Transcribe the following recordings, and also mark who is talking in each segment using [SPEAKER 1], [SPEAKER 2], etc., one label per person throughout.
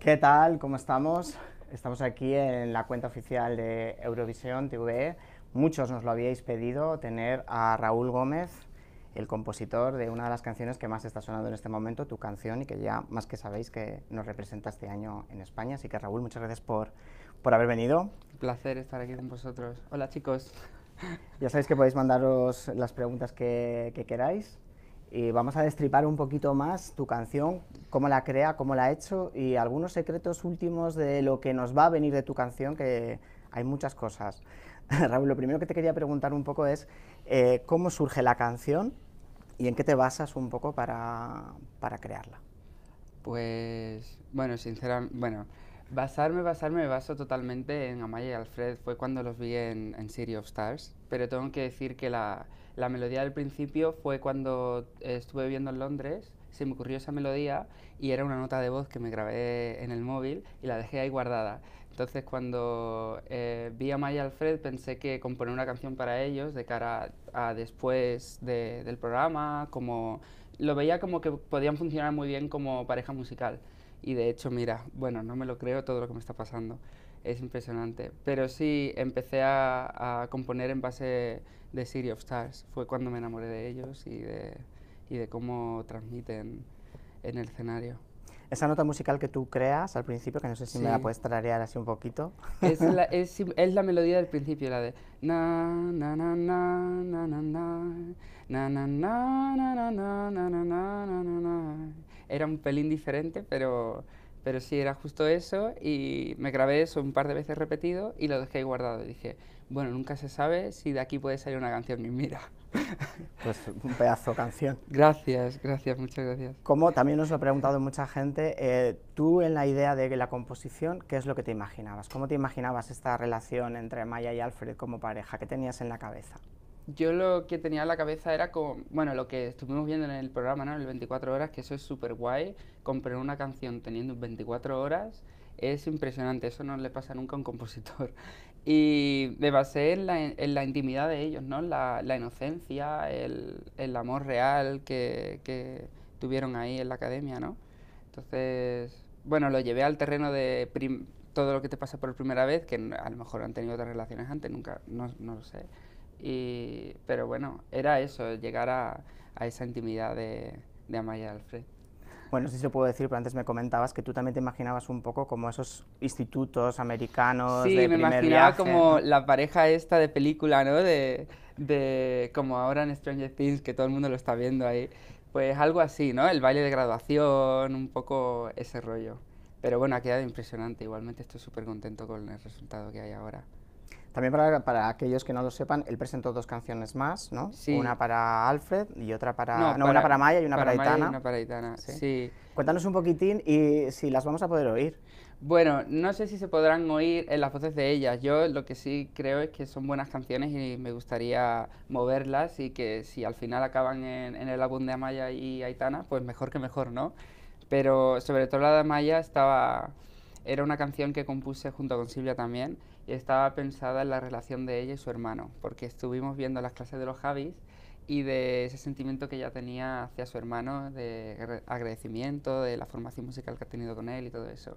[SPEAKER 1] ¿Qué tal? ¿Cómo estamos? Estamos aquí en la cuenta oficial de Eurovisión TV. Muchos nos lo habíais pedido, tener a Raúl Gómez, el compositor de una de las canciones que más está sonando en este momento, tu canción, y que ya más que sabéis que nos representa este año en España. Así que Raúl, muchas gracias por, por haber venido. Un placer
[SPEAKER 2] estar aquí con vosotros. Hola chicos.
[SPEAKER 1] Ya sabéis que podéis mandaros las preguntas que, que queráis. Y vamos a destripar un poquito más tu canción, cómo la crea, cómo la ha hecho y algunos secretos últimos de lo que nos va a venir de tu canción, que hay muchas cosas. Raúl, lo primero que te quería preguntar un poco es eh, cómo surge la canción y en qué te basas un poco para, crearla.
[SPEAKER 2] Pues, bueno, sinceramente, bueno, basarme, basarme, me baso totalmente en Amaya y Alfred, fue cuando los vi en, City of Stars, pero tengo que decir que la, la melodía del principio fue cuando estuve viendo en Londres se me ocurrió esa melodía y era una nota de voz que me grabé en el móvil y la dejé ahí guardada. Entonces cuando eh, vi a Maya y Alfred pensé que componer una canción para ellos de cara a, después del programa, como lo veía como que podían funcionar muy bien como pareja musical. Y de hecho, mira, bueno, no me lo creo todo lo que me está pasando. Es impresionante. Pero sí, empecé a, a componer en base de City of Stars. Fue cuando me enamoré de ellos y de, y de cómo transmiten en el escenario.
[SPEAKER 1] Esa nota musical que tú creas al principio, que no sé si me la puedes trarear así un poquito. Es
[SPEAKER 2] la, melodía del principio, la de na na na na na na na na na Era un pelín diferente, pero, pero sí, era justo eso y me grabé eso un par de veces repetido y lo dejé guardado. Y dije, bueno, nunca se sabe si de aquí puede salir una canción, mira.
[SPEAKER 1] Pues un pedazo canción. Gracias, gracias, muchas gracias. Como también nos lo ha preguntado mucha gente, eh, tú en la idea de la composición, ¿qué es lo que te imaginabas? ¿Cómo te imaginabas esta relación entre Maya y Alfred como pareja? ¿Qué tenías en la cabeza?
[SPEAKER 2] Yo lo que tenía en la cabeza era, con, bueno, lo que estuvimos viendo en el programa, ¿no? el 24 horas, que eso es súper guay, comprar una canción teniendo 24 horas es impresionante, eso no le pasa nunca a un compositor. Y me basé en la, la intimidad de ellos, ¿no? La, la inocencia, el, el, amor real que, que, tuvieron ahí en la academia, ¿no? Entonces, bueno, lo llevé al terreno de todo lo que te pasa por primera vez, que a lo mejor han tenido otras relaciones antes, nunca, no, no lo sé. Y, pero bueno, era eso, llegar a, a esa intimidad de, de Amaya y Alfred.
[SPEAKER 1] Bueno, sí se lo puedo decir, pero antes me comentabas que tú también te imaginabas un poco como esos institutos americanos. Sí, me imaginaba como
[SPEAKER 2] la pareja esta de película, ¿no? De, de como ahora en Stranger Things, que todo el mundo lo está viendo ahí. Pues algo así, ¿no? El baile de graduación, un poco ese rollo. Pero bueno, ha quedado impresionante. Igualmente estoy súper contento con el resultado que hay ahora.
[SPEAKER 1] También para, aquellos que no lo sepan, él presentó dos canciones más, ¿no? Sí. Una para Alfred y otra para... No, una para Maya y una para, Aitana. una para Itana, ¿Sí? sí. Cuéntanos un poquitín y si las vamos a poder oír. Bueno,
[SPEAKER 2] no sé si se podrán oír en las voces de ellas. Yo lo que sí creo es que son buenas canciones y me gustaría moverlas y que si al final acaban en, en el álbum de Amaya y Aitana, pues mejor que mejor, ¿no? Pero sobre todo la de Amaya estaba... Era una canción que compuse junto con Silvia también estaba pensada en la relación de ella y su hermano, porque estuvimos viendo las clases de los Javis y de ese sentimiento que ella tenía hacia su hermano, de agradecimiento, de la formación musical que ha tenido con él y todo eso.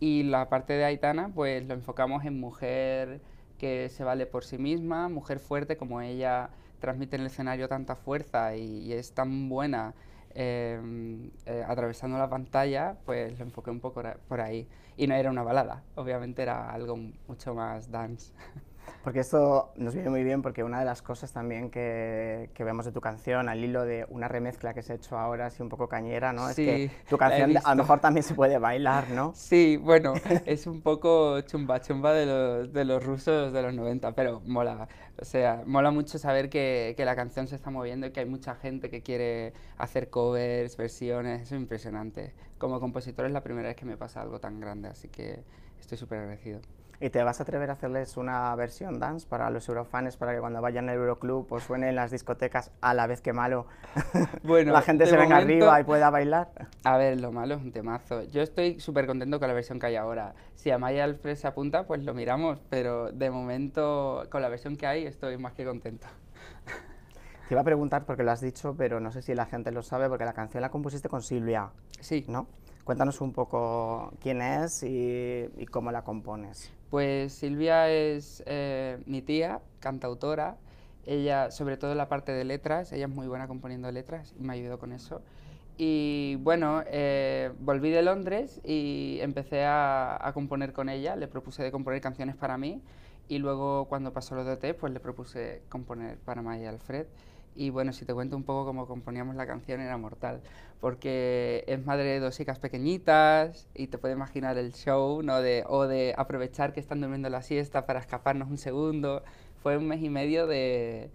[SPEAKER 2] Y la parte de Aitana, pues lo enfocamos en mujer que se vale por sí misma, mujer fuerte, como ella transmite en el escenario tanta fuerza y, y es tan buena Em, eh, atravesando la pantalla, pues lo enfoqué un poco por ahí. Y no era una balada, obviamente era algo mucho más dance.
[SPEAKER 1] Porque esto nos viene muy bien porque una de las cosas también que, que, vemos de tu canción, al hilo de una remezcla que se ha hecho ahora, así un poco cañera, ¿no? es que tu canción a lo mejor también se puede bailar, ¿no? Sí, bueno, es un poco chumba chumba de los, de los rusos
[SPEAKER 2] de los 90, pero mola. O sea, mola mucho saber que, que la canción se está moviendo y que hay mucha gente que quiere hacer covers, versiones, es impresionante. Como compositor es
[SPEAKER 1] la primera vez que me pasa algo tan grande, así que estoy súper agradecido. ¿Y te vas a atrever a hacerles una versión dance para los eurofans, para que cuando vayan al Euroclub o pues, suenen en las discotecas a la vez que malo, bueno, la gente se venga arriba y pueda bailar? A ver, lo malo es un temazo.
[SPEAKER 2] Yo estoy súper contento con la versión que hay ahora. Si Amaya Alfred se apunta, pues lo miramos, pero de momento con la versión que hay estoy más que contento.
[SPEAKER 1] Te iba a preguntar porque lo has dicho, pero no sé si la gente lo sabe, porque la canción la compusiste con Silvia. Sí. ¿No? Cuéntanos un poco quién es y, y cómo la compones.
[SPEAKER 2] Pues Silvia es eh, mi tía, cantautora. Ella, sobre todo la parte de letras, ella es muy buena componiendo letras y me ayudó con eso. Y bueno, eh, volví de Londres y empecé a, componer con ella, le propuse de componer canciones para mí y luego cuando pasó lo de pues le propuse componer para Maya Alfred. Y bueno, si te cuento un poco cómo componíamos la canción, era mortal, porque es madre de dos chicas pequeñitas y te puedes imaginar el show, ¿no? De, o de aprovechar que están durmiendo la siesta para escaparnos un segundo. Fue un mes y medio de,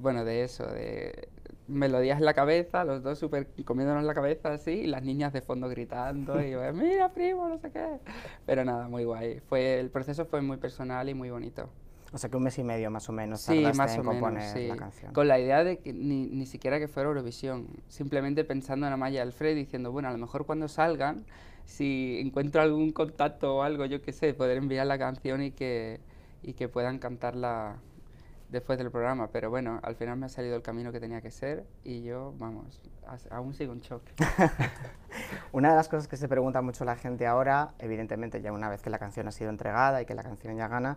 [SPEAKER 2] bueno, de eso, de melodías en la cabeza, los dos súper comiéndonos la cabeza así, y las niñas de fondo gritando, y yo, eh, mira primo, no sé qué. Pero nada, muy guay. Fue, el proceso fue muy personal y
[SPEAKER 1] muy bonito. O sea que un mes y medio más o menos en la canción.
[SPEAKER 2] Con la idea de que ni, siquiera que fuera Eurovisión, simplemente pensando en Amaya y Alfred diciendo, bueno, a lo mejor cuando salgan, si encuentro algún contacto o algo, yo qué sé, poder enviar la canción y que, y que puedan cantarla después del programa, pero bueno, al final me ha salido el camino que tenía
[SPEAKER 1] que ser y yo, vamos, aún sigo en shock. una de las cosas que se pregunta mucho la gente ahora, evidentemente ya una vez que la canción ha sido entregada y que la canción ya gana,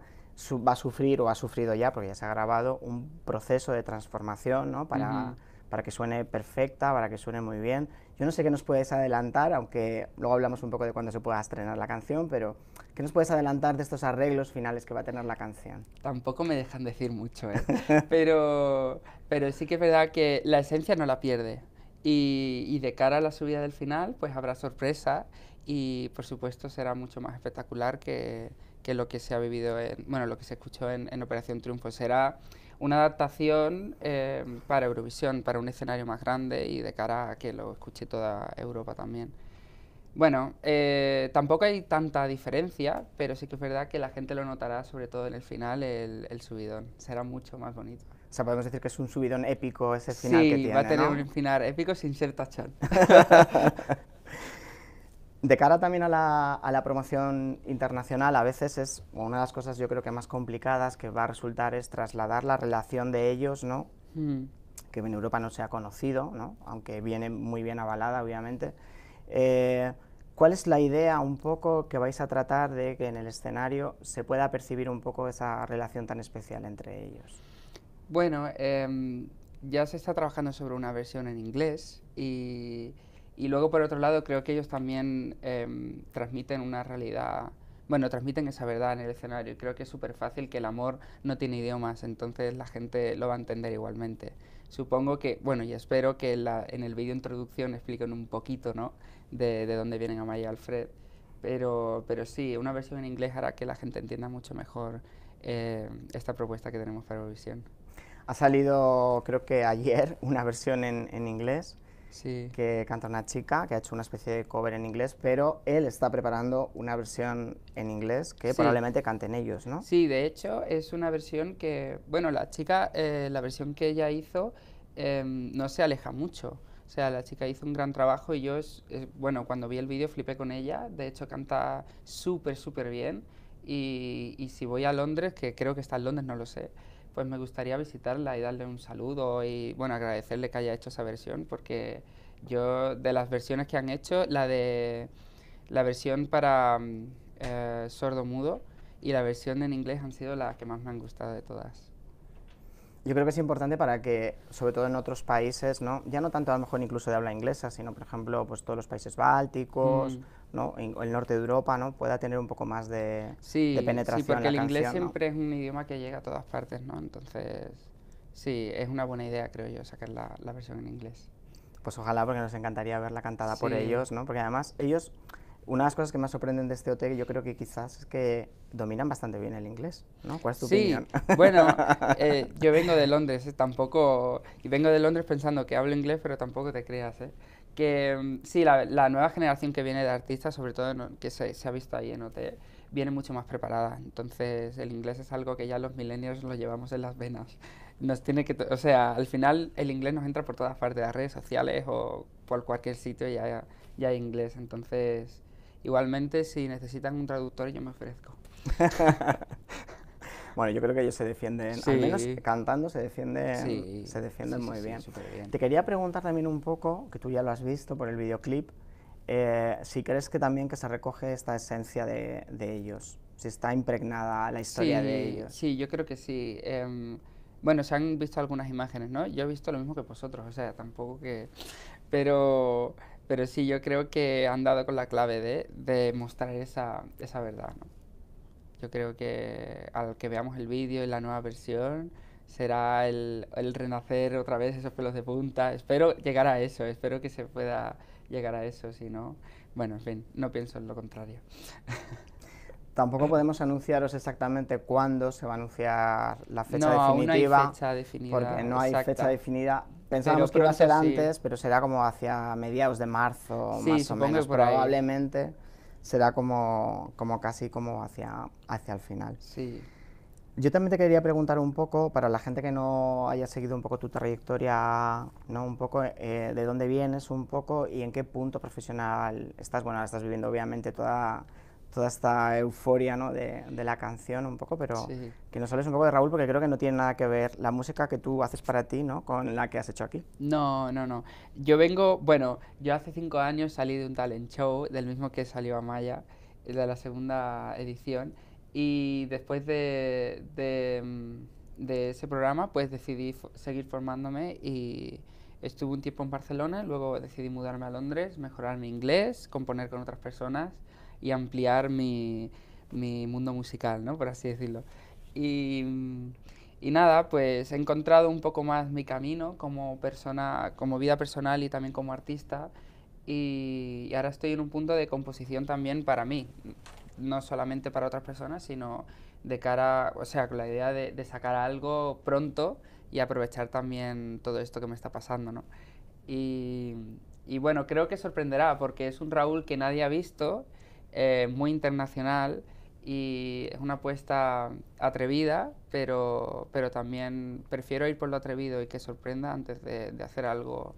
[SPEAKER 1] va a sufrir o ha sufrido ya, porque ya se ha grabado, un proceso de transformación, ¿no? Para, para que suene perfecta, para que suene muy bien. Yo no sé qué nos puedes adelantar, aunque luego hablamos un poco de cuándo se pueda estrenar la canción, pero ¿Qué nos puedes adelantar de estos arreglos finales que va a tener la canción? Tampoco me dejan decir mucho, ¿eh?
[SPEAKER 2] pero,
[SPEAKER 1] pero sí que es verdad
[SPEAKER 2] que la esencia no la pierde. Y, de cara a la subida del final, pues habrá sorpresa y por supuesto será mucho más espectacular que, que lo que se ha vivido, en, bueno, lo que se escuchó en, Operación Triunfo. Será una adaptación eh, para Eurovisión, para un escenario más grande y de cara a que lo escuche toda Europa también. Bueno, eh, tampoco hay tanta diferencia, pero sí que es verdad que la gente lo notará, sobre todo en el final, el, subidón. Será mucho más bonito.
[SPEAKER 1] O sea, podemos decir que es un subidón épico ese final que tiene. Sí, va a tener un final épico sin ser tachón. De cara también a la, promoción internacional, a veces es una de las cosas yo creo que más complicadas que va a resultar es trasladar la relación de ellos, ¿no? Mm. Que en Europa no se ha conocido, ¿no? Aunque viene muy bien avalada, obviamente. Eh, ¿Cuál es la idea un poco que vais a tratar de que en el escenario se pueda percibir un poco esa relación tan especial entre ellos? Bueno, em, ya se está
[SPEAKER 2] trabajando sobre una versión en inglés y, luego por otro lado creo que ellos también em, transmiten una realidad, bueno, transmiten esa verdad en el escenario y creo que es súper fácil que el amor no tiene idiomas, entonces la gente lo va a entender igualmente. Supongo que, bueno, y espero que en el vídeo introducción expliquen un poquito, ¿no? de, de dónde vienen Amaya y Alfred. Pero, pero sí, una versión en inglés hará que la gente entienda mucho mejor
[SPEAKER 1] eh, esta propuesta que tenemos para Eurovisión. Ha salido, creo que ayer, una versión en, inglés que canta una chica que ha hecho una especie de cover en inglés, pero él está preparando una versión en inglés que probablemente canten ellos, ¿no? Sí,
[SPEAKER 2] de hecho es una versión que, bueno, la chica, eh, la versión que ella hizo eh, no se aleja mucho o sea, la chica hizo un gran trabajo y yo, es, bueno, cuando vi el vídeo flipé con ella. De hecho, canta súper, súper bien. Y, si voy a Londres, que creo que está en Londres, no lo sé, pues me gustaría visitarla y darle un saludo y, bueno, agradecerle que haya hecho esa versión, porque yo, de las versiones que han hecho, la de la versión para mm, eh, sordo mudo y la versión en inglés han sido las que más me han gustado de todas
[SPEAKER 1] yo creo que es importante para que, sobre todo en otros países, ¿no? ya no tanto a lo mejor incluso de habla inglesa, sino por ejemplo pues todos los países bálticos, mm. el norte de Europa, ¿no? pueda tener un poco más de, sí, de penetración. Sí, porque el inglés siempre
[SPEAKER 2] es un idioma que llega a todas partes, ¿no? entonces sí, es una buena idea creo yo sacar
[SPEAKER 1] la, versión en inglés. Pues ojalá, porque nos encantaría verla cantada por ellos, ¿no? porque además ellos una de las cosas que más sorprenden de este hotel, yo creo que quizás es que dominan bastante bien el inglés, ¿no? ¿Cuál es tu sí, bueno, eh,
[SPEAKER 2] yo vengo de Londres, eh, tampoco... Y vengo de Londres pensando que hablo inglés, pero tampoco te creas, ¿eh? Que mm, sí, la, nueva generación que viene de artistas, sobre todo que se, ha visto ahí en hotel, viene mucho más preparada. Entonces, el inglés es algo que ya los millennials lo llevamos en las venas. Nos tiene que... O sea, al final el inglés nos entra por todas partes, las redes sociales o por cualquier sitio ya, ya hay inglés. Entonces Igualmente, si necesitan un traductor, yo me ofrezco.
[SPEAKER 1] bueno, yo creo que ellos se defienden, al menos cantando, se defienden, se defienden muy bien. Te quería preguntar también un poco, que tú ya lo has visto por el videoclip, eh, si crees que también que se recoge esta esencia de, ellos, si está impregnada la historia de ellos.
[SPEAKER 2] Sí, yo creo que sí. Em, bueno, se han visto algunas imágenes, ¿no? Yo he visto lo mismo que vosotros, o sea, tampoco que... Pero pero sí, yo creo que han dado con la clave de, de mostrar esa, esa verdad. Yo creo que al que veamos el vídeo y la nueva versión será el, el, renacer otra vez esos pelos de punta. Espero llegar a eso, espero que se pueda llegar a eso, si no, bueno, en fin, no pienso en lo contrario.
[SPEAKER 1] Tampoco podemos anunciaros exactamente cuándo se va a anunciar la fecha definitiva. No, hay fecha definida. Porque no hay fecha definida Pensábamos que iba a ser antes, pero será como hacia mediados de marzo, más o menos, probablemente. Será como, como casi como hacia, hacia el final. Sí. Yo también te quería preguntar un poco, para la gente que no haya seguido un poco tu trayectoria, ¿no? un poco eh, de dónde vienes un poco y en qué punto profesional estás. Bueno, ahora estás viviendo obviamente toda toda esta euforia ¿no? de, la canción un poco, pero que nos hables un poco de Raúl porque creo que no tiene nada que ver la música que tú haces para ti ¿no? con la que has hecho aquí.
[SPEAKER 2] No, no, no. Yo vengo, bueno, yo hace cinco años salí de un talent show, del mismo que salió Amaya, de la segunda edición, y después de, de ese programa pues decidí seguir formándome y... Estuve un tiempo en Barcelona, luego decidí mudarme a Londres, mejorar mi inglés, componer con otras personas y ampliar mi, mundo musical, ¿no? Por así decirlo. Y, nada, pues he encontrado un poco más mi camino como persona, como vida personal y también como artista. Y, ahora estoy en un punto de composición también para mí, no solamente para otras personas, sino de cara, o sea, con la idea de, sacar algo pronto y aprovechar también todo esto que me está pasando, ¿no? Y, y bueno, creo que sorprenderá porque es un Raúl que nadie ha visto, eh, muy internacional y es una apuesta atrevida, pero, pero también prefiero ir por lo atrevido y que sorprenda antes de, hacer algo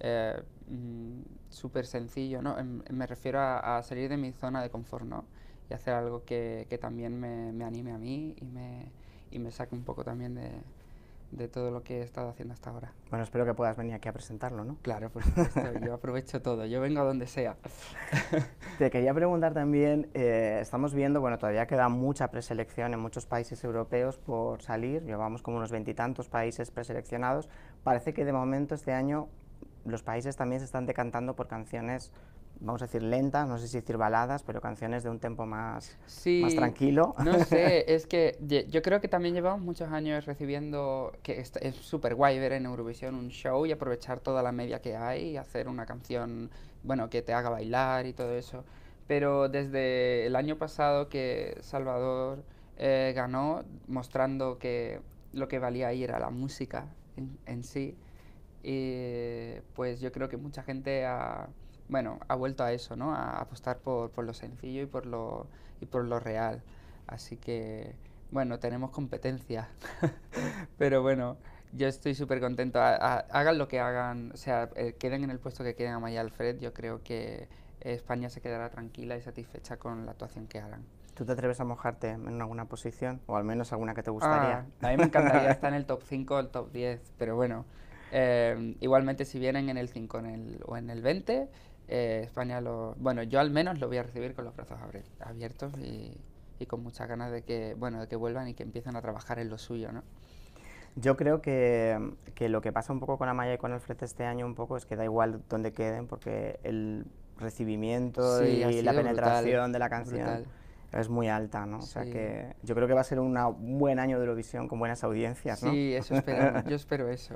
[SPEAKER 2] eh, mm, súper sencillo, ¿no? Em, me refiero a, a, salir de mi zona de confort, ¿no? Y hacer algo que, que también me, me, anime a mí y me, y me saque un poco también de, de todo lo que he estado haciendo hasta ahora.
[SPEAKER 1] Bueno, espero que puedas venir aquí a presentarlo, ¿no? Claro, pues yo aprovecho todo, yo vengo a donde sea. Te quería preguntar también, eh, estamos viendo, bueno, todavía queda mucha preselección en muchos países europeos por salir, llevamos como unos veintitantos países preseleccionados, parece que de momento este año los países también se están decantando por canciones vamos a decir, lentas, no sé si decir baladas, pero canciones de un tempo más, tranquilo. No sé,
[SPEAKER 2] es que yo creo que también llevamos muchos años recibiendo, que es súper guay ver en Eurovisión un show y aprovechar toda la media que hay y hacer una canción, bueno, que te haga bailar y todo eso. Pero desde el año pasado que Salvador eh, ganó, mostrando que lo que valía ahí era la música en, sí, y, eh, pues yo creo que mucha gente ha bueno, ha vuelto a eso, ¿no? A apostar por, lo sencillo y por lo, por lo real. Así que, bueno, tenemos competencia. Pero bueno, yo estoy súper contento. hagan lo que hagan, o sea, eh, queden en el puesto que queden a Maya Alfred, yo creo que eh, España se quedará tranquila y satisfecha con la actuación que hagan.
[SPEAKER 1] ¿Tú te atreves a mojarte en alguna posición? O al menos alguna que te gustaría. Ah, a mí me encantaría
[SPEAKER 2] estar en el top 5 o el top 10, pero bueno. Eh, igualmente si vienen en el 5 o en el 20, eh, España lo... Bueno, yo al menos lo voy a recibir con los brazos abiertos y, con muchas ganas de que, bueno, de que vuelvan y que
[SPEAKER 1] empiecen a trabajar en lo suyo, ¿no? Yo creo que, que lo que pasa un poco con Amaya y con Alfred este año un poco es que da igual dónde queden porque el recibimiento y la penetración de la canción es muy alta, ¿no? O sea que yo creo que va a ser un buen año de Eurovisión con buenas audiencias, ¿no? Sí, eso espero, yo espero eso.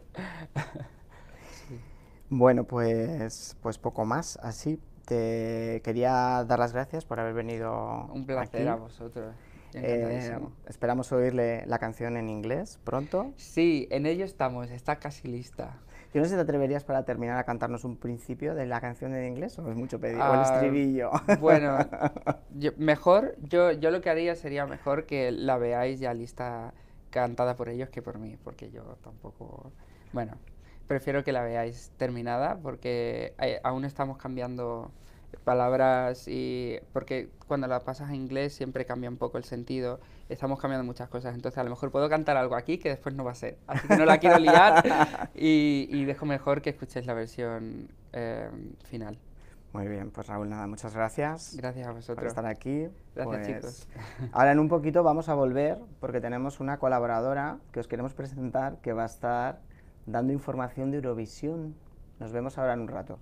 [SPEAKER 1] Bueno, pues, pues poco más, así. Te quería dar las gracias por haber venido. Un placer a vosotros. Eh, esperamos oírle la canción en inglés pronto. Sí, en ello estamos, está casi lista. Yo no sé si te atreverías para terminar a cantarnos un principio de la canción en inglés, o es mucho pedir, el ah, estribillo. Bueno,
[SPEAKER 2] mejor, yo, yo lo que haría sería mejor que la veáis ya lista cantada por ellos que por mí, porque yo tampoco. Bueno prefiero que la veáis terminada porque eh, aún estamos cambiando palabras y porque cuando la pasas a inglés siempre cambia un poco el sentido, estamos cambiando muchas cosas, entonces a lo mejor puedo cantar algo aquí que después no va a ser, así que no la quiero liar y, dejo
[SPEAKER 1] mejor que escuchéis la versión eh, final. Muy bien, pues Raúl, nada, muchas gracias. Gracias a vosotros. Por estar aquí. Gracias, pues, chicos. Ahora en un poquito vamos a volver porque tenemos una colaboradora que os queremos presentar que va a estar dando información de Eurovisión. Nos vemos ahora en un rato.